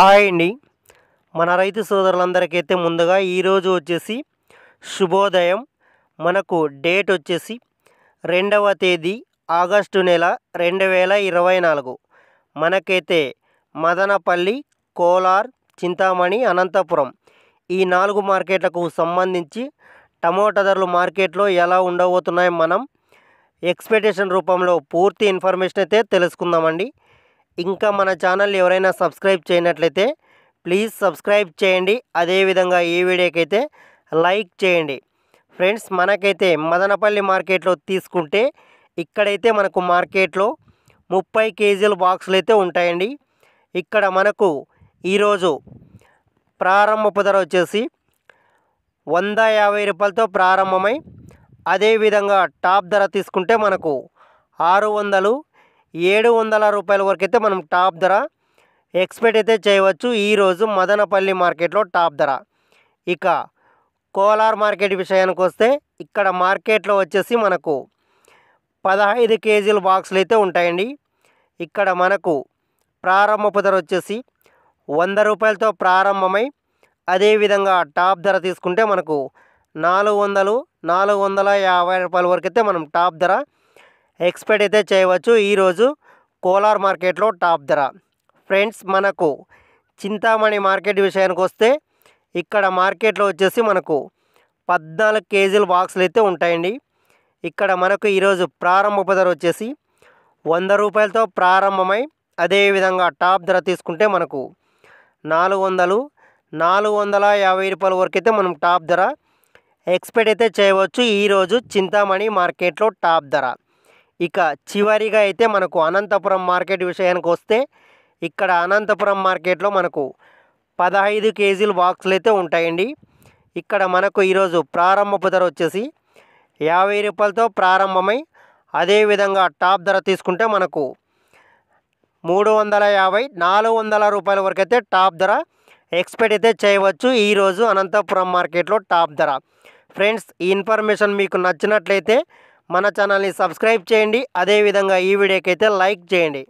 hi అండి మన రైతు సోదరులందరికైతే ముందుగా ఈరోజు వచ్చేసి శుభోదయం మనకు డేట్ వచ్చేసి రెండవ తేదీ ఆగస్టు నెల రెండు వేల ఇరవై నాలుగు మనకైతే మదనపల్లి కోలార్ చింతామణి అనంతపురం ఈ నాలుగు మార్కెట్లకు సంబంధించి టమోటా ధరలు మార్కెట్లో ఎలా ఉండబోతున్నాయి మనం ఎక్స్పెక్టేషన్ రూపంలో పూర్తి ఇన్ఫర్మేషన్ అయితే తెలుసుకుందామండి ఇంకా మన ఛానల్ ఎవరైనా సబ్స్క్రైబ్ చేయనట్లయితే ప్లీజ్ సబ్స్క్రైబ్ చేయండి అదేవిధంగా ఈ వీడియోకైతే లైక్ చేయండి ఫ్రెండ్స్ మనకైతే మదనపల్లి మార్కెట్లో తీసుకుంటే ఇక్కడైతే మనకు మార్కెట్లో ముప్పై కేజీల బాక్సులు అయితే ఉంటాయండి ఇక్కడ మనకు ఈరోజు ప్రారంభపు ధర వచ్చేసి వంద యాభై రూపాయలతో ప్రారంభమై అదేవిధంగా టాప్ ధర తీసుకుంటే మనకు ఆరు వందలు ఏడు వందల రూపాయల వరకు అయితే మనం టాప్ ధర ఎక్స్పెక్ట్ అయితే చేయవచ్చు ఈరోజు మదనపల్లి మార్కెట్లో టాప్ ధర ఇక కోలార్ మార్కెట్ విషయానికి వస్తే ఇక్కడ మార్కెట్లో వచ్చేసి మనకు పదహైదు కేజీల బాక్సులు అయితే ఉంటాయండి ఇక్కడ మనకు ప్రారంభపు ధర వచ్చేసి వంద రూపాయలతో ప్రారంభమై అదేవిధంగా టాప్ ధర తీసుకుంటే మనకు నాలుగు వందలు నాలుగు వందల యాభై రూపాయల వరకు అయితే మనం టాప్ ధర ఎక్స్పెక్ట్ అయితే చేయవచ్చు ఈరోజు కోలార్ మార్కెట్లో టాప్ ధర ఫ్రెండ్స్ మనకు చింతామణి మార్కెట్ విషయానికి వస్తే ఇక్కడ మార్కెట్లో వచ్చేసి మనకు పద్నాలుగు కేజీల బాక్సులు అయితే ఉంటాయండి ఇక్కడ మనకు ఈరోజు ప్రారంభ ధర వచ్చేసి వంద రూపాయలతో ప్రారంభమై అదేవిధంగా టాప్ ధర తీసుకుంటే మనకు నాలుగు వందలు నాలుగు వందల యాభై రూపాయల వరకు అయితే మనం టాప్ ధర ఎక్స్పెక్ట్ అయితే చేయవచ్చు ఈరోజు చింతామణి మార్కెట్లో టాప్ ధర ఇక చివరిగా అయితే మనకు అనంతపురం మార్కెట్ విషయానికి వస్తే ఇక్కడ అనంతపురం మార్కెట్లో మనకు పదహైదు కేజీలు బాక్సులు అయితే ఉంటాయండి ఇక్కడ మనకు ఈరోజు ప్రారంభపు ధర వచ్చేసి యాభై రూపాయలతో ప్రారంభమై అదేవిధంగా టాప్ ధర తీసుకుంటే మనకు మూడు వందల యాభై నాలుగు వందల రూపాయల వరకు అయితే టాప్ ధర ఎక్స్పెక్ట్ అయితే చేయవచ్చు ఈరోజు అనంతపురం మార్కెట్లో టాప్ ధర ఫ్రెండ్స్ ఈ ఇన్ఫర్మేషన్ మీకు నచ్చినట్లయితే మన ఛానల్ని సబ్స్క్రైబ్ చేయండి అదేవిధంగా ఈ వీడియోకైతే లైక్ చేయండి